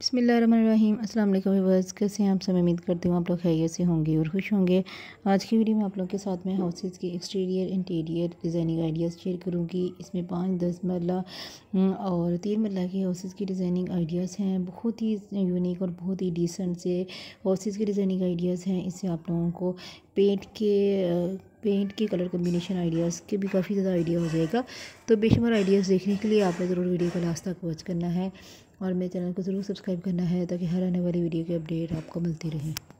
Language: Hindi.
बसमिल अस्सलाम वालेकुम कैसे हैं आप सब उम्मीद करती हूँ आप लोग खैर से होंगे और खुश होंगे आज की वीडियो में आप लोग के साथ में हाउसेज़ के exterior interior designing ideas share करूँगी इसमें पाँच दस मरला हम्म, और तीन मरला के हाउसेज़ की डिज़ाइनिंग आइडियाज़ हैं बहुत ही यूनिक और बहुत ही डिसेंट से हाउसेज़ के डिज़ाइनिंग आइडियाज़ हैं इससे आप लोगों को पेट के पेंट के कलर कम्बिनेशन आइडियाज़ के भी काफ़ी ज़्यादा आइडिया हो जाएगा तो बेशुमार आइडियाज़ देखने के लिए आपने ज़रूर वीडियो को लास्ट तक वॉच करना है और मेरे चैनल को ज़रूर सब्सक्राइब करना है ताकि हर आने वाली वीडियो की अपडेट आपको मिलती रहे